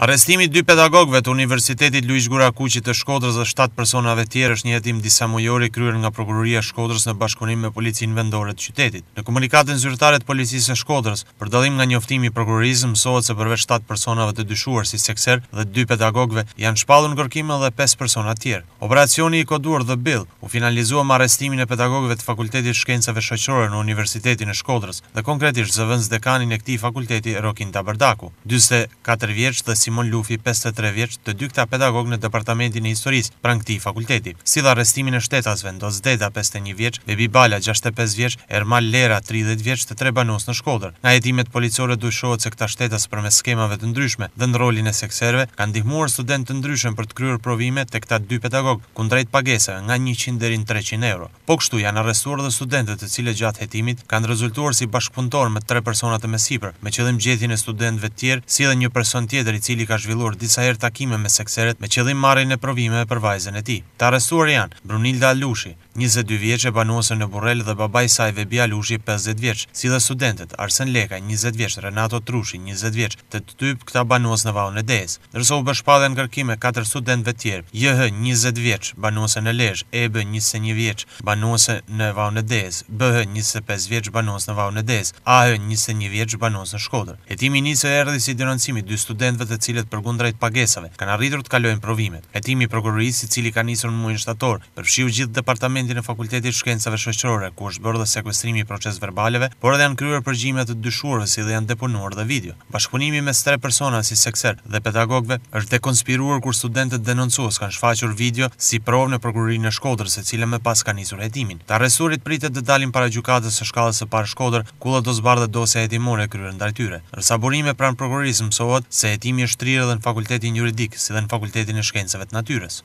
Arestimi dy pedagogve të Universitetit Luish Gura Kuqit të Shkodrës dhe 7 personave tjere është një jetim disa mujori kryrën nga Prokuroria Shkodrës në bashkunim me Policin Vendore të Qytetit. Në komunikatën zyrtare të Policisë e Shkodrës, për dalim nga njoftimi i Prokurorizm, sohët se përve 7 personave të dyshuar si sekser dhe dy pedagogve janë shpadhu në kërkime dhe 5 persona tjere. Operacioni i koduar dhe bil u finalizua më arestimin e pedagogve të Fakultetit Shkencave Shoqërore në Universitetin e Shkodrës dhe konkretisht zëvënz dekanin e kti Fakulteti Rokin Tabardaku. 24 vjeç dhe Simon Lufi, 53 vjeç, të dy këta pedagog në departamentin e historisë pranë këtij fakulteti. Si arrestimin e shtetas vendos Deda 51 vjeç, Bebi Bala 65 vjeç, Ermal Lera 30 vjeç të tre banues në shkollën. Nga hetimet policore dyshohet se këta shtetas përmes skemave të ndryshme dhe në rolin e sekserve kanë ndihmuar studentë të ndryshëm për të kryer provime tek këta dy pedagog kundrejt pagesave nga 100 deri në 300 euro. Po kështu janë arrestuar dhe studentët të cilët gjatë hetimit kanë rezultuar si bashkëpunëtor me tre persona të mesipër, me qëllim gjetjen e studentëve të tjerë, si dhe një person tjetër i cili cili ka zhvillur disa herë takime me sekseret me qëllim marrjen e provimeve për vajzën e tij. Të arrestuar janë Brunilda Alushi, 22 vjeç e banuese në Burrel dhe babai i saj Vebi Alushi 50 vjeç, si dhe studentet, Arsen Leka 20 vjeç, Renato Trushi 20 vjeç, të të dy këta banuese në vallën e Dez. Ndërsa u bashpallën në kërkime katër studentëve tjerë, JH 20 vjeç, banuese në Lezhë, EB 21 vjeç, banuese në vallën e Dez, BH 25 vjeç, banuese në vallën e Dez, AH 21 vjeç, banuese në Shkodër. Hetimi nisi erdhi si denoncimi dy studentëve të cilë cilët përkundrejt pagesave kanë arritur të kalojnë provimet. Hetimi i prokurorisë i cili ka nisur në muajin shtator, përfshiu gjithë departamentin e Fakultetit të Shkencave Shoqërore, ku është bërë dhe sekuestrimi i proces verbaleve, por edhe janë kryer përgjime të dyshuara si dhe janë depunuar dhe video. Bashkëpunimi me tre persona si sekser dhe pedagogëve është dekonspiruar kur studentët denoncues kanë shfaqur video si provë në prokurorinë e Shkodrës, së cilën më pas ka nisur hetimin. Të arrestuarit pritet të dalin para gjykatës së shkallës së parë Shkodër, ku do të zbardhet dosja hetimore kryer ndaj tyre. burime pranë prokurorisë mësohet se hetimi është Shtrirë dhe në Fakultetin Juridik, si dhe në Fakultetin e Shkencëve të Natyrës.